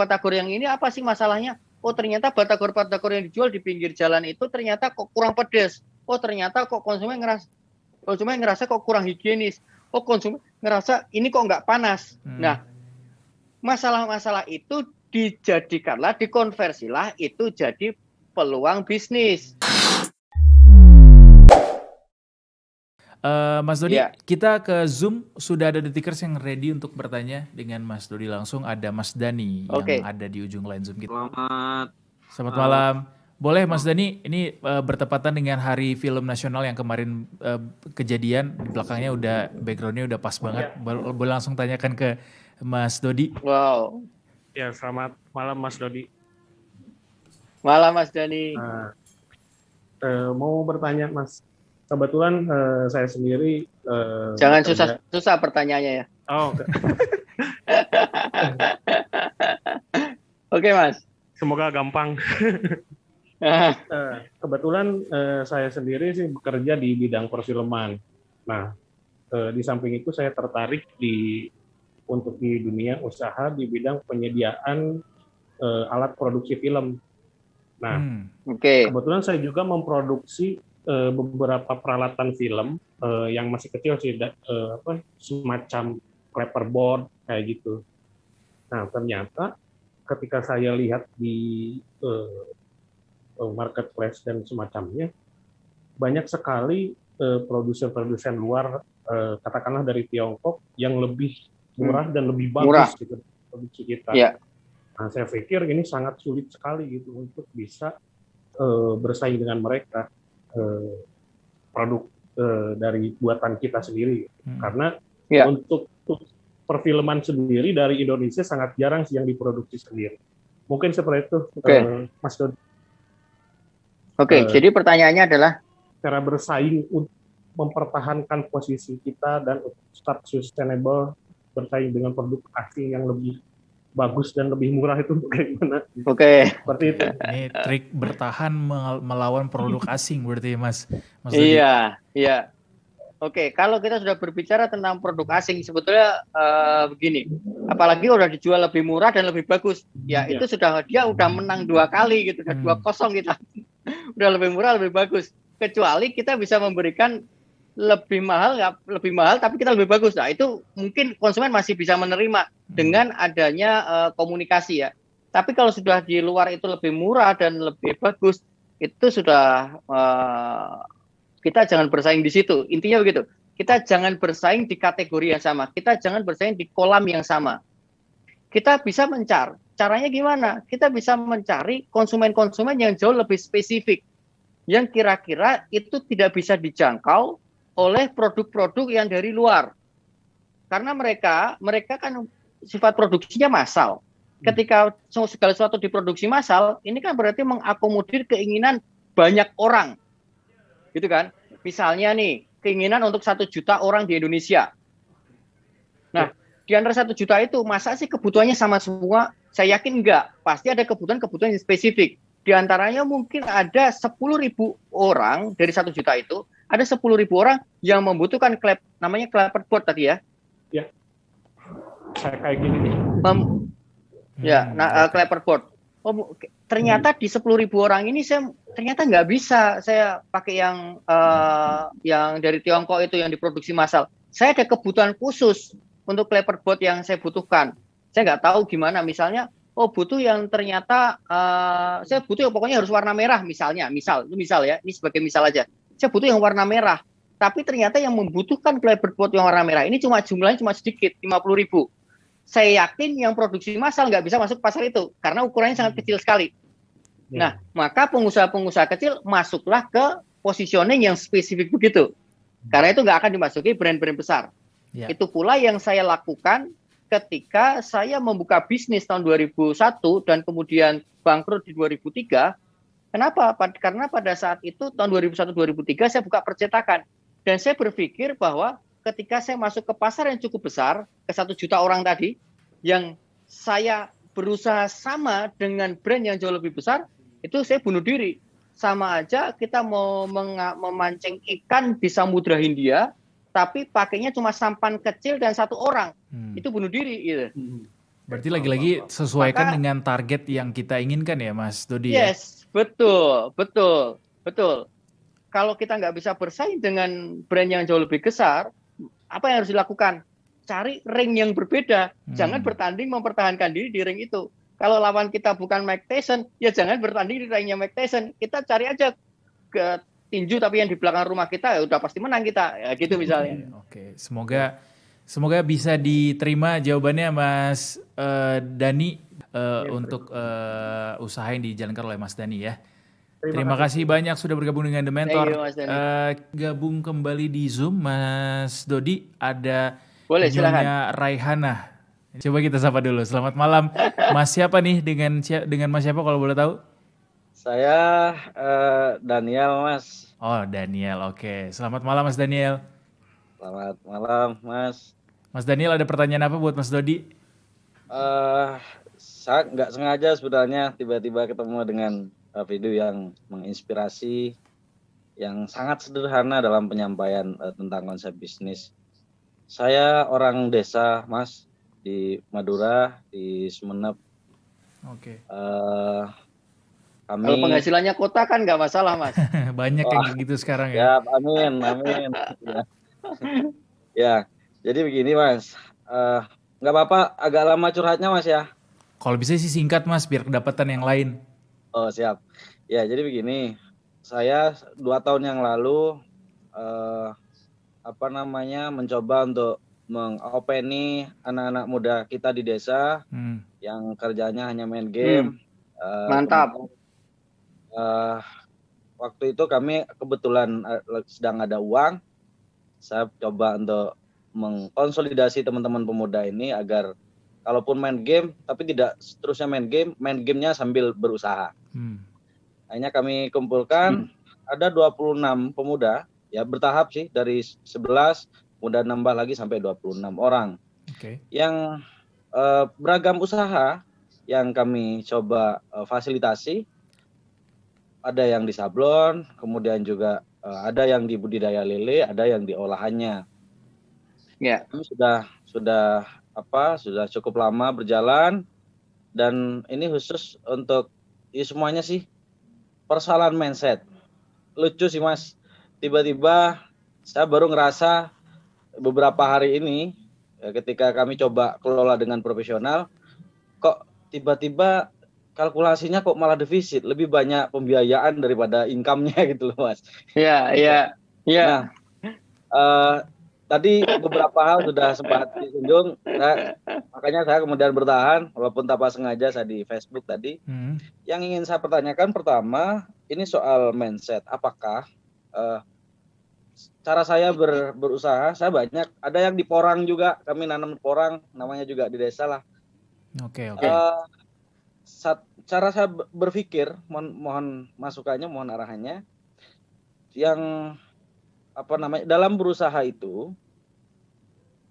batagor yang ini apa sih masalahnya? Oh ternyata batagor-batagor yang dijual di pinggir jalan itu ternyata kok kurang pedes. Oh ternyata kok konsumen ngerasa konsumen ngerasa kok kurang higienis. Oh konsumen ngerasa ini kok nggak panas. Hmm. Nah masalah-masalah itu dijadikanlah dikonversilah itu jadi peluang bisnis. Uh, Mas Dodi, yeah. kita ke Zoom sudah ada detikers yang ready untuk bertanya dengan Mas Dodi langsung. Ada Mas Dani okay. yang ada di ujung lain Zoom kita. Selamat. Selamat uh, malam. Boleh Mas Dani, ini uh, bertepatan dengan Hari Film Nasional yang kemarin uh, kejadian di belakangnya udah backgroundnya udah pas banget. Yeah. Boleh langsung tanyakan ke Mas Dodi. Wow. Ya selamat malam Mas Dodi. Malam Mas Dani. Uh, uh, mau bertanya Mas kebetulan uh, saya sendiri uh, jangan susah ada... susah pertanyaannya ya oh oke okay, mas semoga gampang ah. eh, kebetulan uh, saya sendiri sih bekerja di bidang perfilman nah uh, di samping itu saya tertarik di untuk di dunia usaha di bidang penyediaan uh, alat produksi film nah hmm. oke okay. kebetulan saya juga memproduksi uh, beberapa peralatan film uh, yang masih kecil sih uh, apa semacam clapperboard kayak gitu. Nah, ternyata ketika saya lihat di uh, marketplace dan semacamnya banyak sekali produsen produsen uh, luar uh, katakanlah dari Tiongkok yang lebih murah hmm. dan lebih bagus murah. gitu produksi kita. Ya. Nah, saya pikir ini sangat sulit sekali gitu untuk bisa uh, bersaing dengan mereka. Eh, produk eh, dari buatan kita sendiri hmm. karena yeah. untuk, perfilman sendiri dari Indonesia sangat jarang sih yang diproduksi sendiri mungkin seperti itu okay. Eh, Mas Dodi. Oke, okay, uh, jadi pertanyaannya adalah cara bersaing untuk mempertahankan posisi kita dan untuk tetap sustainable bersaing dengan produk asing yang lebih bagus dan lebih murah itu kayak Oke. Okay. Seperti itu. Ini trik bertahan melawan produk asing berarti Mas. Mas iya, iya. Oke, okay, kalau kita sudah berbicara tentang produk asing sebetulnya uh, begini, apalagi udah dijual lebih murah dan lebih bagus, ya yeah. itu sudah dia udah menang dua kali gitu, udah dua hmm. kosong kita, gitu. udah lebih murah lebih bagus. Kecuali kita bisa memberikan lebih mahal ya lebih mahal tapi kita lebih bagus nah itu mungkin konsumen masih bisa menerima hmm. dengan adanya uh, komunikasi ya tapi kalau sudah di luar itu lebih murah dan lebih bagus itu sudah uh, kita jangan bersaing di situ intinya begitu kita jangan bersaing di kategori yang sama kita jangan bersaing di kolam yang sama kita bisa mencari caranya gimana kita bisa mencari konsumen-konsumen yang jauh lebih spesifik yang kira-kira itu tidak bisa dijangkau oleh produk-produk yang dari luar. Karena mereka mereka kan sifat produksinya massal. Hmm. Ketika segala sesuatu diproduksi massal, ini kan berarti mengakomodir keinginan banyak orang. Gitu kan? Misalnya nih, keinginan untuk satu juta orang di Indonesia. Nah, ya. di antara satu juta itu, masa sih kebutuhannya sama semua? Saya yakin enggak. Pasti ada kebutuhan-kebutuhan yang spesifik. Di antaranya mungkin ada ribu orang dari satu juta itu ada 10.000 orang yang membutuhkan klep namanya board tadi ya. Ya. Saya Kayak gini nih. Mem hmm. Ya, nah uh, eh, board. Oh, ternyata hmm. di 10.000 orang ini saya ternyata nggak bisa saya pakai yang uh, yang dari Tiongkok itu yang diproduksi massal. Saya ada kebutuhan khusus untuk board yang saya butuhkan. Saya nggak tahu gimana misalnya oh butuh yang ternyata uh, saya butuh yang pokoknya harus warna merah misalnya misal itu misal ya ini sebagai misal aja saya butuh yang warna merah. Tapi ternyata yang membutuhkan plywood board yang warna merah ini cuma jumlahnya cuma sedikit, 50 ribu. Saya yakin yang produksi massal nggak bisa masuk pasar itu karena ukurannya sangat kecil sekali. Ya. Nah, maka pengusaha-pengusaha kecil masuklah ke positioning yang spesifik begitu. Karena itu nggak akan dimasuki brand-brand besar. Ya. Itu pula yang saya lakukan ketika saya membuka bisnis tahun 2001 dan kemudian bangkrut di 2003. Kenapa? Karena pada saat itu tahun 2001-2003 saya buka percetakan dan saya berpikir bahwa ketika saya masuk ke pasar yang cukup besar ke satu juta orang tadi yang saya berusaha sama dengan brand yang jauh lebih besar itu saya bunuh diri sama aja kita mau memancing ikan di samudra Hindia tapi pakainya cuma sampan kecil dan satu orang hmm. itu bunuh diri gitu. Hmm. Berarti lagi-lagi sesuaikan Maka, dengan target yang kita inginkan ya, Mas Dodi. Ya? Yes, ya? betul, betul, betul. Kalau kita nggak bisa bersaing dengan brand yang jauh lebih besar, apa yang harus dilakukan? Cari ring yang berbeda. Hmm. Jangan bertanding mempertahankan diri di ring itu. Kalau lawan kita bukan Mike Tyson, ya jangan bertanding di ringnya Mike Tyson. Kita cari aja ke tinju tapi yang di belakang rumah kita ya udah pasti menang kita. Ya gitu misalnya. Oke, okay. semoga Semoga bisa diterima jawabannya Mas uh, Dani uh, ya, untuk uh, eh, usaha yang dijalankan oleh Mas Dani ya. Terima, Terima kasih. banyak sudah bergabung dengan The Mentor. uh, gabung kembali di Zoom Mas Dodi ada Boleh, Nyonya Raihana. Coba kita sapa dulu. Selamat malam. Mas siapa nih dengan dengan Mas siapa kalau boleh tahu? Saya uh, Daniel Mas. Oh Daniel, oke. Okay. Selamat malam Mas Daniel. Selamat malam Mas. Mas Daniel ada pertanyaan apa buat Mas Dodi? Uh, saya nggak sengaja sebenarnya tiba-tiba ketemu dengan eh, video yang menginspirasi, yang sangat sederhana dalam penyampaian uh, tentang konsep bisnis. Saya orang desa, Mas, di Madura, di Sumeneb. Oke. Okay. Uh, Kalau penghasilannya kota kan nggak masalah, Mas. Banyak oh, yang gitu sekarang ya. Ya, amin, amin. ya. ya jadi begini mas, eh, nggak uh, apa-apa agak lama curhatnya mas ya. Kalau bisa sih singkat mas, biar kedapatan yang lain. Oh siap. Ya jadi begini, saya dua tahun yang lalu uh, apa namanya mencoba untuk mengopeni anak-anak muda kita di desa hmm. yang kerjanya hanya main game. Hmm. Uh, Mantap. Uh, waktu itu kami kebetulan sedang ada uang, saya coba untuk mengkonsolidasi teman-teman pemuda ini agar kalaupun main game tapi tidak seterusnya main game, main gamenya sambil berusaha. Hmm. Akhirnya kami kumpulkan hmm. ada 26 pemuda ya bertahap sih dari 11 mudah nambah lagi sampai 26 orang. Okay. Yang eh, beragam usaha yang kami coba eh, fasilitasi ada yang di sablon, kemudian juga eh, ada yang di budidaya lele, ada yang di olahannya. Ya. Kami sudah sudah apa sudah cukup lama berjalan dan ini khusus untuk ya semuanya sih persoalan mindset. Lucu sih mas, tiba-tiba saya baru ngerasa beberapa hari ini ya, ketika kami coba kelola dengan profesional, kok tiba-tiba kalkulasinya kok malah defisit, lebih banyak pembiayaan daripada income-nya gitu loh mas. ya ya ya Nah, uh, tadi beberapa hal sudah sempat disinggung. Nah, makanya saya kemudian bertahan walaupun tanpa sengaja saya di Facebook tadi. Hmm. Yang ingin saya pertanyakan pertama ini soal mindset. Apakah uh, cara saya ber, berusaha saya banyak ada yang di porang juga kami nanam porang namanya juga di desa lah. Oke okay, oke. Okay. Uh, eh, cara saya berpikir mohon mohon masukannya mohon arahannya yang apa namanya dalam berusaha itu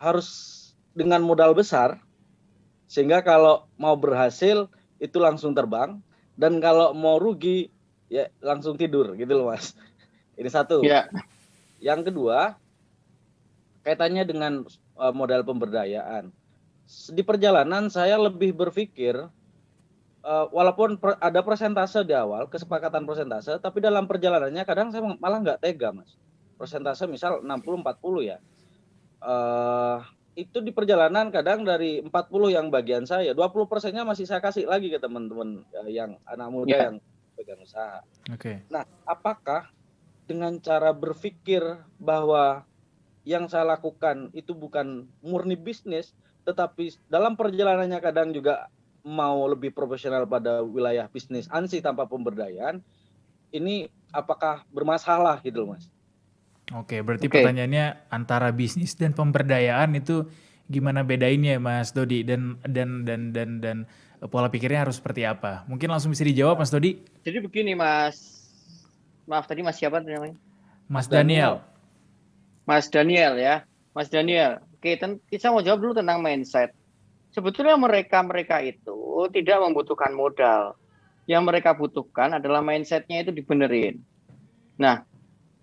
harus dengan modal besar sehingga kalau mau berhasil itu langsung terbang dan kalau mau rugi ya langsung tidur gitu loh mas ini satu ya. yang kedua kaitannya dengan eh, modal pemberdayaan di perjalanan saya lebih berpikir uh, walaupun per, ada persentase di awal kesepakatan persentase tapi dalam perjalanannya kadang saya malah nggak tega mas persentase misal 60 40 ya. Uh, itu di perjalanan kadang dari 40 yang bagian saya, 20 persennya masih saya kasih lagi ke teman-teman eh, yang anak muda yeah. yang pegang usaha. Oke. Okay. Nah, apakah dengan cara berpikir bahwa yang saya lakukan itu bukan murni bisnis, tetapi dalam perjalanannya kadang juga mau lebih profesional pada wilayah bisnis ansi tanpa pemberdayaan, ini apakah bermasalah gitu loh, Mas? Oke, berarti okay. pertanyaannya antara bisnis dan pemberdayaan itu gimana bedainnya Mas Dodi dan dan dan dan dan eh, pola pikirnya harus seperti apa? Mungkin langsung bisa dijawab Mas Dodi. Jadi begini Mas Maaf tadi Mas siapa namanya? Mas Daniel. Daniel. Mas Daniel ya. Mas Daniel. Oke, kita mau jawab dulu tentang mindset. Sebetulnya mereka-mereka itu tidak membutuhkan modal. Yang mereka butuhkan adalah mindsetnya itu dibenerin. Nah,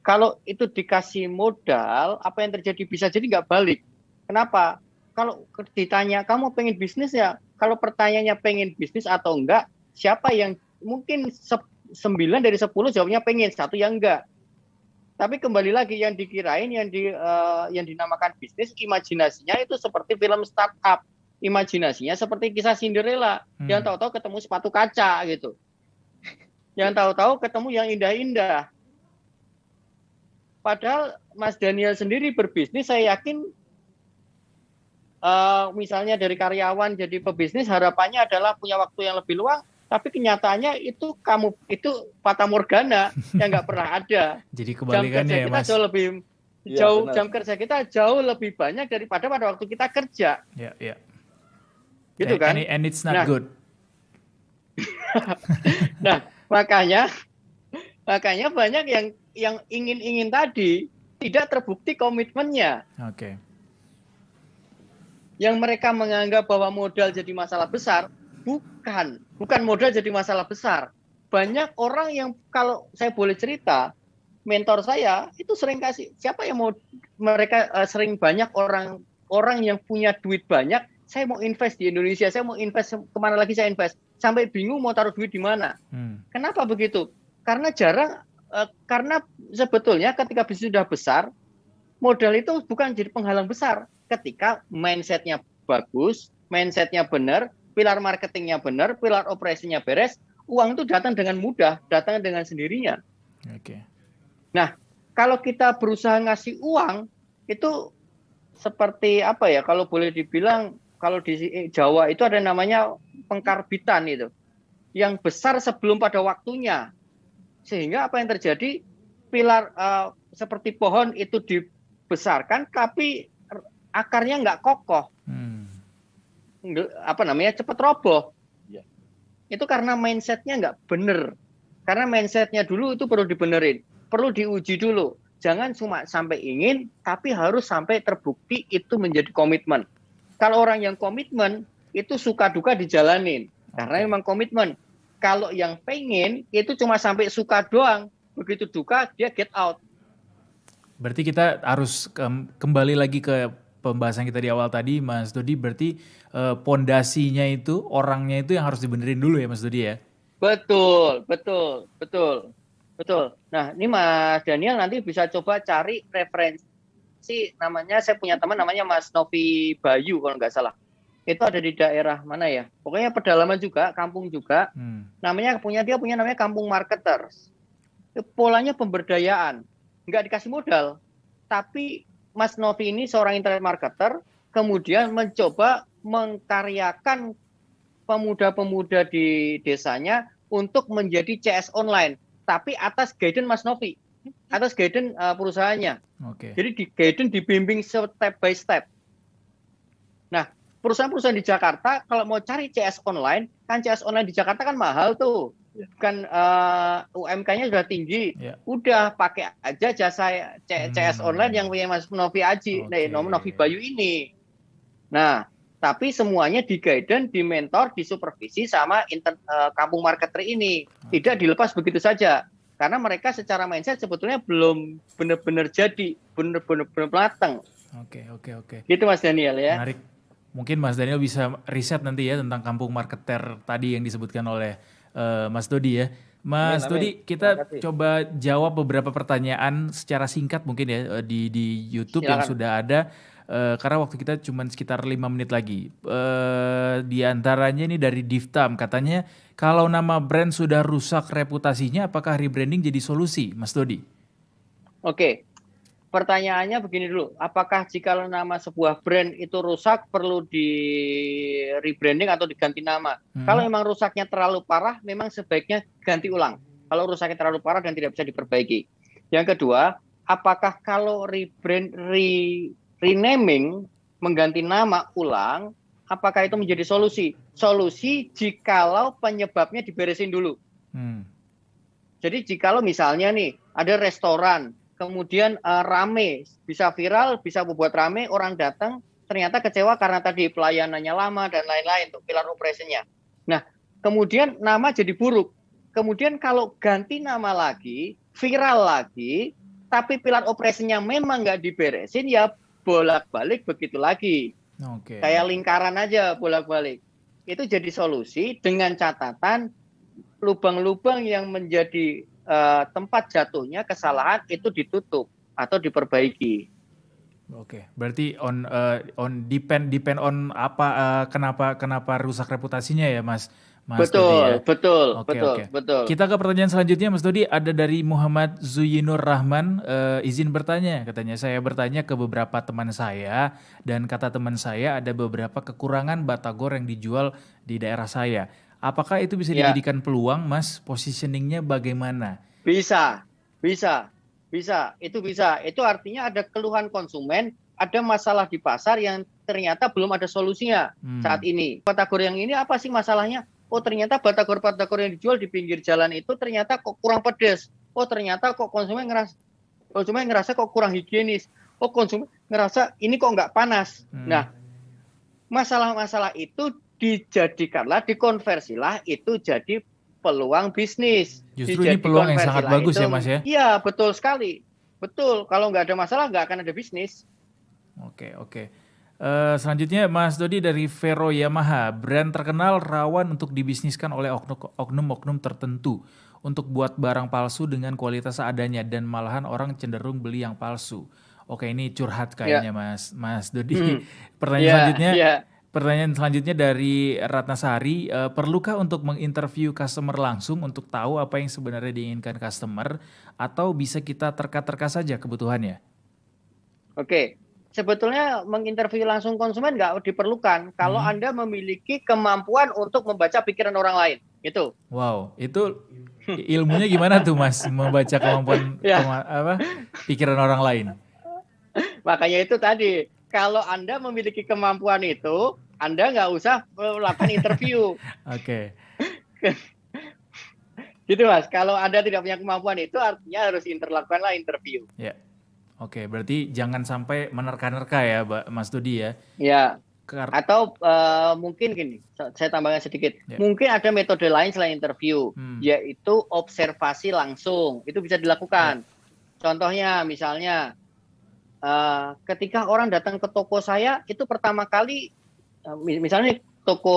kalau itu dikasih modal, apa yang terjadi bisa jadi nggak balik. Kenapa? Kalau ditanya kamu pengen bisnis ya, kalau pertanyaannya pengen bisnis atau enggak, siapa yang mungkin 9 dari 10 jawabnya pengen, satu yang enggak. Tapi kembali lagi yang dikirain yang di uh, yang dinamakan bisnis imajinasinya itu seperti film startup. Imajinasinya seperti kisah Cinderella hmm. yang tahu-tahu ketemu sepatu kaca gitu. Yang tahu-tahu ketemu yang indah-indah. Padahal Mas Daniel sendiri berbisnis, saya yakin uh, misalnya dari karyawan jadi pebisnis harapannya adalah punya waktu yang lebih luang, tapi kenyataannya itu kamu itu fata morgana yang nggak pernah ada. Jadi kebalikannya jam ya, Mas. Kita jauh lebih iya, jauh ya, jam kerja kita jauh lebih banyak daripada pada waktu kita kerja. Ya, ya. Gitu kan? and it's not nah, good. nah, makanya makanya banyak yang yang ingin-ingin tadi tidak terbukti komitmennya. Oke. Okay. Yang mereka menganggap bahwa modal jadi masalah besar, bukan, bukan modal jadi masalah besar. Banyak orang yang kalau saya boleh cerita, mentor saya itu sering kasih siapa yang mau mereka uh, sering banyak orang orang yang punya duit banyak, saya mau invest di Indonesia, saya mau invest kemana lagi saya invest, sampai bingung mau taruh duit di mana. Hmm. Kenapa begitu? Karena jarang Eh, karena sebetulnya ketika bisnis sudah besar, modal itu bukan jadi penghalang besar. Ketika mindsetnya bagus, mindsetnya benar, pilar marketingnya benar, pilar operasinya beres, uang itu datang dengan mudah, datang dengan sendirinya. Oke. Nah, kalau kita berusaha ngasih uang, itu seperti apa ya? Kalau boleh dibilang, kalau di eh, Jawa itu ada namanya pengkarbitan itu, yang besar sebelum pada waktunya sehingga apa yang terjadi pilar uh, seperti pohon itu dibesarkan tapi akarnya nggak kokoh hmm. apa namanya cepat roboh ya. itu karena mindsetnya nggak bener karena mindsetnya dulu itu perlu dibenerin perlu diuji dulu jangan cuma sampai ingin tapi harus sampai terbukti itu menjadi komitmen kalau orang yang komitmen itu suka duka dijalanin okay. karena memang komitmen kalau yang pengen itu cuma sampai suka doang. Begitu duka dia get out. Berarti kita harus kembali lagi ke pembahasan kita di awal tadi Mas Dodi berarti eh, pondasinya eh, itu orangnya itu yang harus dibenerin dulu ya Mas Dodi ya. Betul, betul, betul. Betul. Nah, ini Mas Daniel nanti bisa coba cari referensi namanya saya punya teman namanya Mas Novi Bayu kalau nggak salah itu ada di daerah mana ya? Pokoknya pedalaman juga, kampung juga. Hmm. Namanya punya dia punya namanya kampung marketers. Polanya pemberdayaan, nggak dikasih modal, tapi Mas Novi ini seorang internet marketer, kemudian mencoba mengkaryakan pemuda-pemuda di desanya untuk menjadi CS online, tapi atas guidance Mas Novi, atas guidance uh, perusahaannya. Okay. Jadi di guidance dibimbing step by step. Nah, perusahaan-perusahaan di Jakarta kalau mau cari CS online, kan CS online di Jakarta kan mahal tuh. Yeah. Kan uh, eh, UMK-nya sudah tinggi. Yeah. Udah pakai aja jasa C hmm. CS online yang punya Mas Novi Aji, okay. nah, Novi Bayu ini. Nah, tapi semuanya di guidance, di mentor, disupervisi sama inter, uh, kampung marketer ini. Tidak dilepas begitu saja. Karena mereka secara mindset sebetulnya belum benar-benar jadi, benar-benar belum matang. Oke, oke, oke. Okay. Gitu Mas Daniel ya. Menarik mungkin Mas Daniel bisa riset nanti ya tentang kampung marketer tadi yang disebutkan oleh uh, Mas Dodi ya. Mas Dodi, kita coba jawab beberapa pertanyaan secara singkat mungkin ya eh, di di YouTube Silakan. yang sudah ada. Uh, karena waktu kita cuma sekitar lima menit lagi. Uh, di antaranya ini dari Divtam katanya kalau nama brand sudah rusak reputasinya, apakah rebranding jadi solusi, Mas Dodi? Oke, pertanyaannya begini dulu, apakah jika nama sebuah brand itu rusak perlu di rebranding atau diganti nama? Hmm. Kalau memang rusaknya terlalu parah, memang sebaiknya ganti ulang. Kalau rusaknya terlalu parah dan tidak bisa diperbaiki. Yang kedua, apakah kalau rebrand re, renaming mengganti nama ulang, apakah itu menjadi solusi? Solusi jikalau penyebabnya diberesin dulu. Hmm. Jadi jikalau misalnya nih ada restoran kemudian uh, rame, bisa viral, bisa membuat rame, orang datang ternyata kecewa karena tadi pelayanannya lama dan lain-lain untuk pilar operasinya. Nah, kemudian nama jadi buruk. Kemudian kalau ganti nama lagi, viral lagi, tapi pilar operasinya memang nggak diberesin, ya bolak-balik begitu lagi. Okay. Kayak lingkaran aja bolak-balik. Itu jadi solusi dengan catatan lubang-lubang yang menjadi eh, tempat jatuhnya kesalahan itu ditutup atau diperbaiki. Oke, berarti on uh, on depend depend on apa uh, kenapa kenapa rusak reputasinya ya, Mas? Mas betul, Dodi ya? betul, okay, betul, okay. betul. Kita ke pertanyaan selanjutnya, Mas Dodi. Ada dari Muhammad Zuyinur Rahman, uh, izin bertanya. Katanya saya bertanya ke beberapa teman saya dan kata teman saya ada beberapa kekurangan batagor yang dijual di daerah saya. Apakah itu bisa ya. dijadikan peluang, Mas? Positioningnya bagaimana? Bisa, bisa, bisa. Itu bisa. Itu artinya ada keluhan konsumen, ada masalah di pasar yang ternyata belum ada solusinya hmm. saat ini. Batagor yang ini apa sih masalahnya? Oh ternyata batagor-batagor yang dijual di pinggir jalan itu ternyata kok kurang pedes. Oh ternyata kok konsumen ngerasa konsumen ngerasa kok kurang higienis. Oh konsumen ngerasa ini kok nggak panas. Hmm. Nah masalah-masalah itu dijadikanlah dikonversilah itu jadi peluang bisnis. Justru Dijadi ini peluang yang sangat bagus ya, itu, ya Mas ya? Iya betul sekali, betul. Kalau nggak ada masalah nggak akan ada bisnis. Oke oke. Uh, selanjutnya Mas Dodi dari Vero Yamaha, brand terkenal rawan untuk dibisniskan oleh oknum-oknum tertentu untuk buat barang palsu dengan kualitas seadanya dan malahan orang cenderung beli yang palsu. Oke ini curhat ya. kayaknya ya. Mas Mas Dodi. Hmm. Pertanyaan ya, selanjutnya. Ya. Pertanyaan selanjutnya dari Ratna Sari, uh, eh, perlukah untuk menginterview customer langsung untuk tahu apa yang sebenarnya diinginkan customer atau bisa kita terka-terka saja kebutuhannya? Oke, sebetulnya menginterview langsung konsumen nggak diperlukan kalau hmm. Anda memiliki kemampuan untuk membaca pikiran orang lain, gitu. Wow, itu ilmunya gimana tuh Mas membaca kemampuan ya. kema apa pikiran orang lain? Makanya itu tadi, kalau Anda memiliki kemampuan itu, anda nggak usah melakukan interview. Oke. okay. gitu mas. Kalau Anda tidak punya kemampuan itu artinya harus interlakukanlah interview. Ya. Yeah. Oke, okay, berarti jangan sampai menerka-nerka ya, Mas Dudi ya. Ya. Kar Atau uh, mungkin gini, saya tambahkan sedikit. Yeah. Mungkin ada metode lain selain interview, hmm. yaitu observasi langsung. Itu bisa dilakukan. Yeah. Contohnya, misalnya, uh, ketika orang datang ke toko saya, itu pertama kali Eh, misalnya toko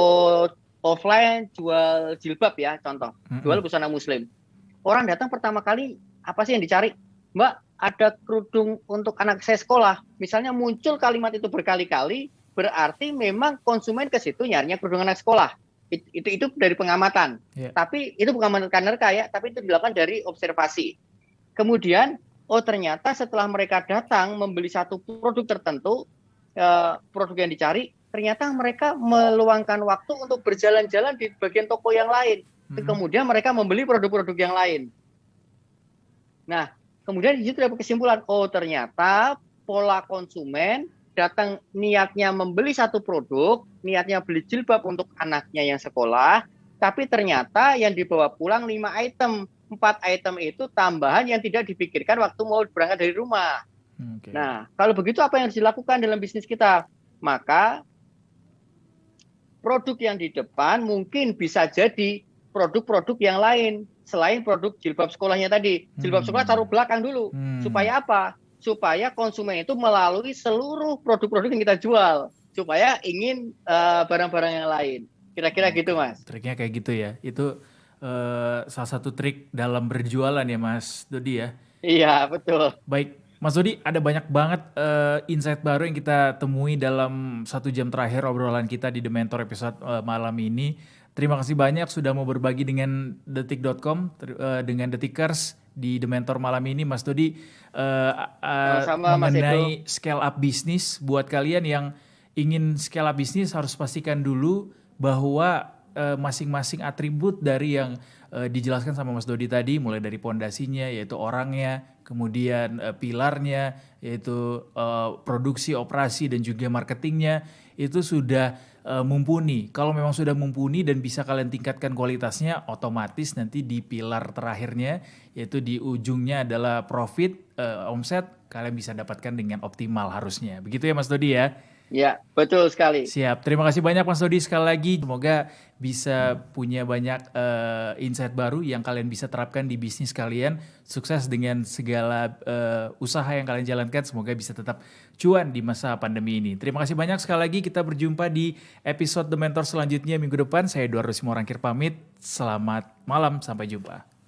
offline jual jilbab ya contoh jual busana muslim orang datang pertama kali apa sih yang dicari mbak ada kerudung untuk anak saya sekolah misalnya muncul kalimat itu berkali-kali berarti memang konsumen ke situ nyarinya kerudung anak sekolah itu itu, itu dari pengamatan yeah. tapi itu bukan menekan nerka ya tapi itu dilakukan dari observasi kemudian oh ternyata setelah mereka datang membeli satu produk tertentu eh, produk yang dicari ternyata mereka meluangkan waktu untuk berjalan-jalan di bagian toko yang lain. Hmm. Kemudian mereka membeli produk-produk yang lain. Nah, kemudian di situ dapat kesimpulan, oh ternyata pola konsumen datang niatnya membeli satu produk, niatnya beli jilbab untuk anaknya yang sekolah, tapi ternyata yang dibawa pulang lima item. empat item itu tambahan yang tidak dipikirkan waktu mau berangkat dari rumah. Hmm, okay. Nah, kalau begitu apa yang harus dilakukan dalam bisnis kita? Maka produk yang di depan mungkin bisa jadi produk-produk yang lain selain produk jilbab sekolahnya tadi. Jilbab sekolah hmm. taruh belakang dulu. Hmm. Supaya apa? Supaya konsumen itu melalui seluruh produk-produk yang kita jual supaya ingin eh, barang-barang uh, yang lain. Kira-kira hmm. gitu, Mas. Triknya kayak gitu ya. Itu uh, salah satu trik dalam berjualan ya, Mas Dodi ya. Iya, betul. Baik, Mas Dodi, ada banyak banget uh, insight baru yang kita temui dalam satu jam terakhir obrolan kita di The Mentor episode uh, malam ini. Terima kasih banyak sudah mau berbagi dengan detik.com, uh, eh, dengan detikers di The Mentor malam ini. Mas Dodi, uh, uh, Sama, mengenai Mas scale up bisnis, buat kalian yang ingin scale up bisnis harus pastikan dulu bahwa masing-masing atribut dari yang uh, dijelaskan sama Mas Dodi tadi, mulai dari pondasinya, yaitu orangnya, kemudian uh, pilarnya yaitu uh, produksi, operasi dan juga marketingnya itu sudah uh, mumpuni. Kalau memang sudah mumpuni dan bisa kalian tingkatkan kualitasnya, otomatis nanti di pilar terakhirnya yaitu di ujungnya adalah profit, uh, omset kalian bisa dapatkan dengan optimal harusnya. Begitu ya Mas Dodi ya. Ya, betul sekali. Siap. Terima kasih banyak Mas Dodi sekali lagi. Semoga bisa punya banyak uh, insight baru yang kalian bisa terapkan di bisnis kalian. Sukses dengan segala uh, usaha yang kalian jalankan. Semoga bisa tetap cuan di masa pandemi ini. Terima kasih banyak sekali lagi. Kita berjumpa di episode The Mentor selanjutnya minggu depan. Saya Eduardo Simorangkir pamit. Selamat malam. Sampai jumpa.